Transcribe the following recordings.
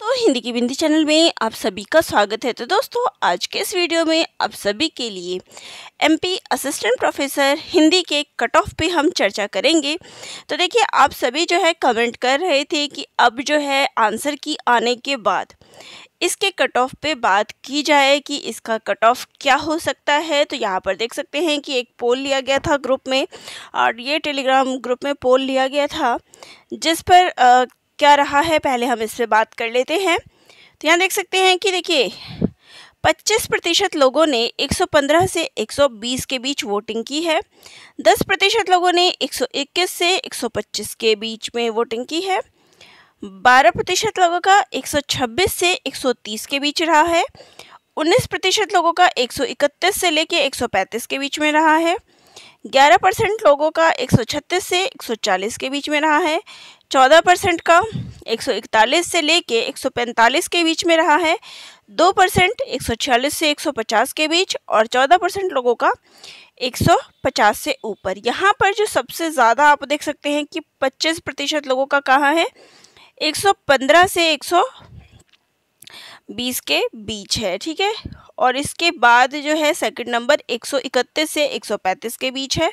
तो हिंदी की बिंदी चैनल में आप सभी का स्वागत है तो दोस्तों आज के इस वीडियो में आप सभी के लिए एमपी असिस्टेंट प्रोफेसर हिंदी के कट ऑफ पर हम चर्चा करेंगे तो देखिए आप सभी जो है कमेंट कर रहे थे कि अब जो है आंसर की आने के बाद इसके कट ऑफ पे बात की जाए कि इसका कट ऑफ क्या हो सकता है तो यहाँ पर देख सकते हैं कि एक पोल लिया गया था ग्रुप में और ये टेलीग्राम ग्रुप में पोल लिया गया था जिस पर आ, क्या रहा है पहले हम इस पर बात कर लेते हैं तो यहाँ देख सकते हैं कि देखिए 25 प्रतिशत लोगों ने 115 से 120 के बीच वोटिंग की है 10 प्रतिशत लोगों ने 121 से 125 के बीच में वोटिंग की है 12 प्रतिशत लोगों का 126 से 130 के बीच रहा है 19 प्रतिशत लोगों का 131 से लेके 135 के बीच में रहा है 11 परसेंट लोगों का 136 से 140 के बीच में रहा है चौदह परसेंट का एक सौ इकतालीस से लेके एक सौ पैंतालीस के बीच में रहा है दो परसेंट एक सौ छियालीस से एक सौ पचास के बीच और चौदह परसेंट लोगों का एक सौ पचास से ऊपर यहाँ पर जो सबसे ज़्यादा आप देख सकते हैं कि पच्चीस प्रतिशत लोगों का कहाँ है एक सौ पंद्रह से एक सौ बीस के बीच है ठीक है और इसके बाद जो है सेकंड नंबर एक सौ इकतीस से एक सौ पैंतीस के बीच है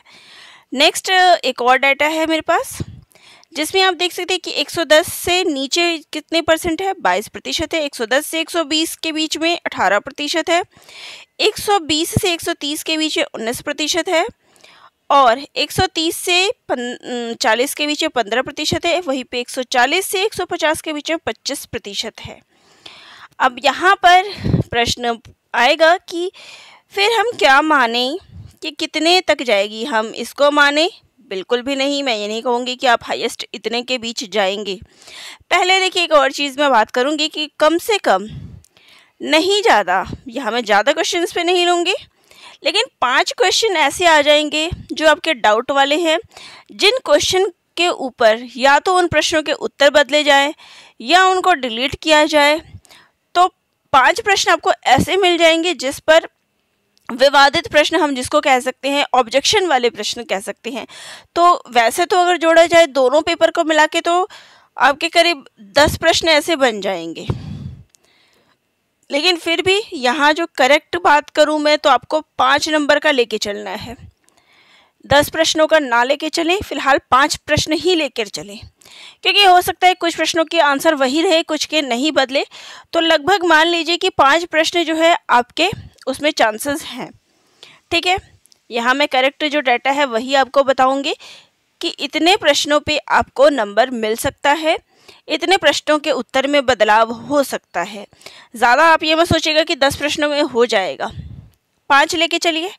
नेक्स्ट एक और डाटा है मेरे पास जिसमें आप देख सकते हैं कि 110 से नीचे कितने परसेंट है 22 प्रतिशत है 110 से 120 के बीच में 18 प्रतिशत है 120 से 130 के बीच में उन्नीस प्रतिशत है और 130 से 40 के बीच में 15 प्रतिशत है वहीं पे 140 से 150 के बीच में 25 प्रतिशत है अब यहाँ पर प्रश्न आएगा कि फिर हम क्या माने कि कितने तक जाएगी हम इसको माने बिल्कुल भी नहीं मैं ये नहीं कहूँगी कि आप हाईएस्ट इतने के बीच जाएंगे पहले देखिए एक और चीज़ मैं बात करूँगी कि कम से कम नहीं ज़्यादा यहाँ मैं ज़्यादा क्वेश्चंस पे नहीं लूँगी लेकिन पांच क्वेश्चन ऐसे आ जाएंगे जो आपके डाउट वाले हैं जिन क्वेश्चन के ऊपर या तो उन प्रश्नों के उत्तर बदले जाए या उनको डिलीट किया जाए तो पांच प्रश्न आपको ऐसे मिल जाएंगे जिस पर विवादित प्रश्न हम जिसको कह सकते हैं ऑब्जेक्शन वाले प्रश्न कह सकते हैं तो वैसे तो अगर जोड़ा जाए दोनों पेपर को मिला के तो आपके करीब दस प्रश्न ऐसे बन जाएंगे लेकिन फिर भी यहाँ जो करेक्ट बात करूँ मैं तो आपको पाँच नंबर का लेके चलना है दस प्रश्नों का ना लेके चलें फिलहाल पाँच प्रश्न ही लेकर चलें क्योंकि हो सकता है कुछ प्रश्नों के आंसर वही रहे कुछ के नहीं बदले तो लगभग मान लीजिए कि पाँच प्रश्न जो है आपके उसमें चांसेस हैं ठीक है यहाँ मैं करेक्ट जो डाटा है वही आपको बताऊँगी कि इतने प्रश्नों पे आपको नंबर मिल सकता है इतने प्रश्नों के उत्तर में बदलाव हो सकता है ज़्यादा आप ये मत सोचिएगा कि दस प्रश्नों में हो जाएगा पाँच लेके चलिए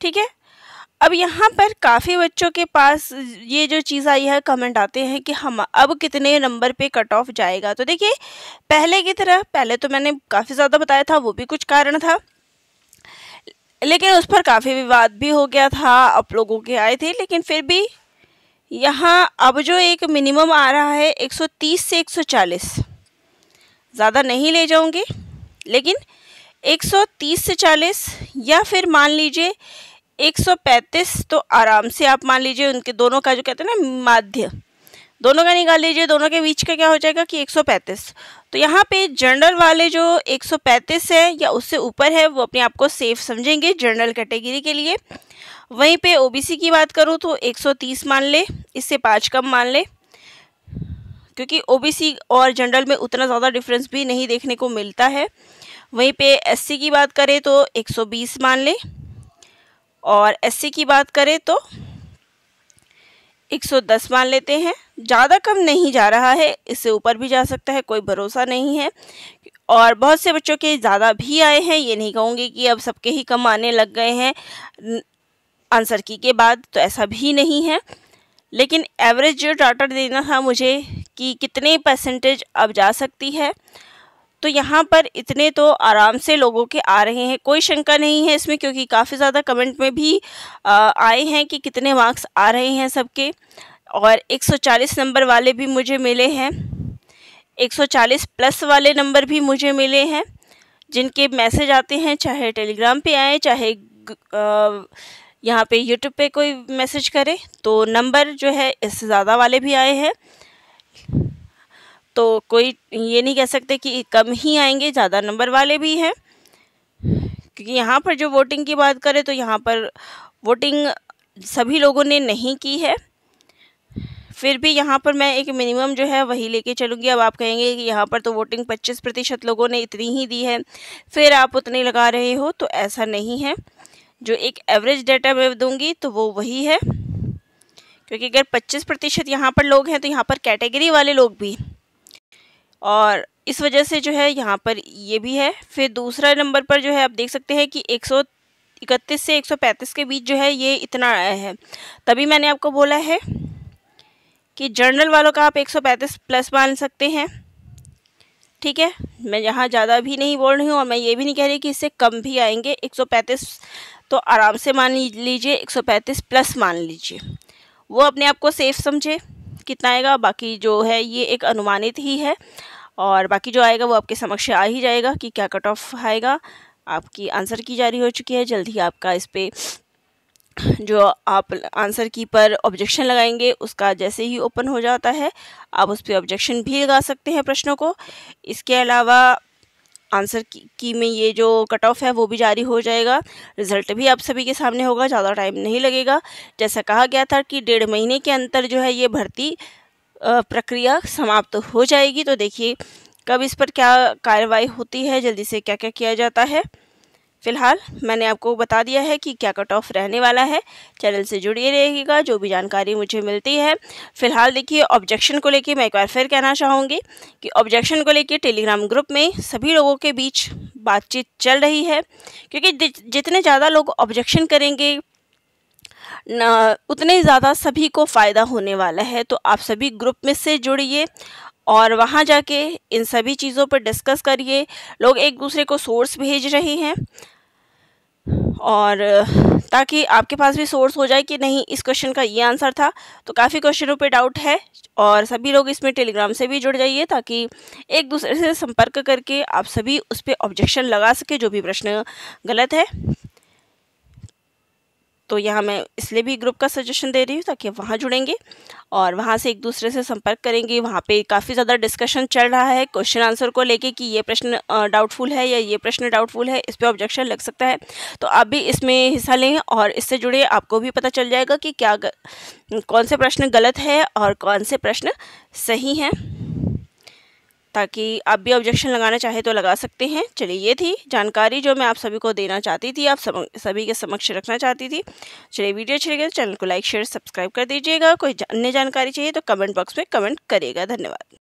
ठीक है अब यहाँ पर काफ़ी बच्चों के पास ये जो चीज़ आई है कमेंट आते हैं कि हम अब कितने नंबर पे कट ऑफ जाएगा तो देखिए पहले की तरह पहले तो मैंने काफ़ी ज़्यादा बताया था वो भी कुछ कारण था लेकिन उस पर काफ़ी विवाद भी हो गया था आप लोगों के आए थे लेकिन फिर भी यहाँ अब जो एक मिनिमम आ रहा है 130 से 140 ज़्यादा नहीं ले जाऊँगी लेकिन 130 से 40 या फिर मान लीजिए 135 तो आराम से आप मान लीजिए उनके दोनों का जो कहते हैं ना माध्य दोनों का निकाल लीजिए दोनों के बीच का क्या हो जाएगा कि 135 तो यहाँ पे जनरल वाले जो 135 है या उससे ऊपर है वो अपने आप को सेफ समझेंगे जनरल कैटेगरी के लिए वहीं पे ओबीसी की बात करूँ तो 130 मान ले इससे पाँच कम मान ले क्योंकि ओबीसी और जनरल में उतना ज़्यादा डिफरेंस भी नहीं देखने को मिलता है वहीं पर एस की बात करें तो एक मान लें और एस की बात करें तो 110 मान लेते हैं ज़्यादा कम नहीं जा रहा है इससे ऊपर भी जा सकता है कोई भरोसा नहीं है और बहुत से बच्चों के ज़्यादा भी आए हैं ये नहीं कहूँगी कि अब सबके ही कम आने लग गए हैं आंसर की के बाद तो ऐसा भी नहीं है लेकिन एवरेज जो डाटा देना था मुझे कि कितने परसेंटेज अब जा सकती है तो यहाँ पर इतने तो आराम से लोगों के आ रहे हैं कोई शंका नहीं है इसमें क्योंकि काफ़ी ज़्यादा कमेंट में भी आए हैं कि कितने मार्क्स आ रहे हैं सबके और 140 नंबर वाले भी मुझे मिले हैं 140 प्लस वाले नंबर भी मुझे मिले हैं जिनके मैसेज आते हैं चाहे टेलीग्राम पे आए चाहे यहाँ पे यूट्यूब पे कोई मैसेज करे तो नंबर जो है इससे ज़्यादा वाले भी आए हैं तो कोई ये नहीं कह सकते कि कम ही आएंगे ज़्यादा नंबर वाले भी हैं क्योंकि यहाँ पर जो वोटिंग की बात करें तो यहाँ पर वोटिंग सभी लोगों ने नहीं की है फिर भी यहाँ पर मैं एक मिनिमम जो है वही लेके चलूँगी अब आप कहेंगे कि यहाँ पर तो वोटिंग 25 प्रतिशत लोगों ने इतनी ही दी है फिर आप उतनी लगा रहे हो तो ऐसा नहीं है जो एक एवरेज डाटा मैं दूँगी तो वो वही है क्योंकि अगर 25 प्रतिशत यहाँ पर लोग हैं तो यहाँ पर कैटेगरी वाले लोग भी और इस वजह से जो है यहाँ पर ये भी है फिर दूसरा नंबर पर जो है आप देख सकते हैं कि एक सौ इकतीस से एक सौ पैंतीस के बीच जो है ये इतना आया है तभी मैंने आपको बोला है कि जर्नल वालों का आप एक सौ पैंतीस प्लस मान सकते हैं ठीक है मैं यहाँ ज़्यादा भी नहीं बोल रही हूँ और मैं ये भी नहीं कह रही कि इससे कम भी आएंगे 135 तो आराम से मान लीजिए 135 प्लस मान लीजिए वो अपने आप को सेफ़ समझे कितना आएगा बाकी जो है ये एक अनुमानित ही है और बाकी जो आएगा वो आपके समक्ष आ ही जाएगा कि क्या कट ऑफ आएगा आपकी आंसर की जारी हो चुकी है जल्द ही आपका इस पर जो आप आंसर की पर ऑब्जेक्शन लगाएंगे उसका जैसे ही ओपन हो जाता है आप उस पर ऑब्जेक्शन भी लगा सकते हैं प्रश्नों को इसके अलावा आंसर की, में ये जो कट ऑफ है वो भी जारी हो जाएगा रिज़ल्ट भी आप सभी के सामने होगा ज़्यादा टाइम नहीं लगेगा जैसा कहा गया था कि डेढ़ महीने के अंतर जो है ये भर्ती प्रक्रिया समाप्त तो हो जाएगी तो देखिए कब इस पर क्या कार्रवाई होती है जल्दी से क्या क्या किया जाता है फिलहाल मैंने आपको बता दिया है कि क्या कट ऑफ रहने वाला है चैनल से जुड़िए रहिएगा जो भी जानकारी मुझे मिलती है फिलहाल देखिए ऑब्जेक्शन को लेके मैं एक बार फिर कहना चाहूँगी कि ऑब्जेक्शन को लेके टेलीग्राम ग्रुप में सभी लोगों के बीच बातचीत चल रही है क्योंकि जितने ज़्यादा लोग ऑब्जेक्शन करेंगे उतने ज़्यादा सभी को फ़ायदा होने वाला है तो आप सभी ग्रुप में से जुड़िए और वहाँ जाके इन सभी चीज़ों पर डिस्कस करिए लोग एक दूसरे को सोर्स भेज रहे हैं और ताकि आपके पास भी सोर्स हो जाए कि नहीं इस क्वेश्चन का ये आंसर था तो काफ़ी क्वेश्चनों पे डाउट है और सभी लोग इसमें टेलीग्राम से भी जुड़ जाइए ताकि एक दूसरे से संपर्क करके आप सभी उस पर ऑब्जेक्शन लगा सके जो भी प्रश्न गलत है तो यहाँ मैं इसलिए भी ग्रुप का सजेशन दे रही हूँ ताकि वहाँ जुड़ेंगे और वहाँ से एक दूसरे से संपर्क करेंगे वहाँ पे काफ़ी ज़्यादा डिस्कशन चल रहा है क्वेश्चन आंसर को लेके कि ये प्रश्न डाउटफुल है या ये प्रश्न डाउटफुल है इस पर ऑब्जेक्शन लग सकता है तो आप भी इसमें हिस्सा लें और इससे जुड़े आपको भी पता चल जाएगा कि क्या कौन से प्रश्न गलत है और कौन से प्रश्न सही हैं ताकि आप भी ऑब्जेक्शन लगाना चाहे तो लगा सकते हैं चलिए ये थी जानकारी जो मैं आप सभी को देना चाहती थी आप सभी के समक्ष रखना चाहती थी चलिए वीडियो अच्छी लगे तो चैनल को लाइक शेयर सब्सक्राइब कर दीजिएगा कोई अन्य जानकारी चाहिए तो कमेंट बॉक्स में कमेंट करिएगा धन्यवाद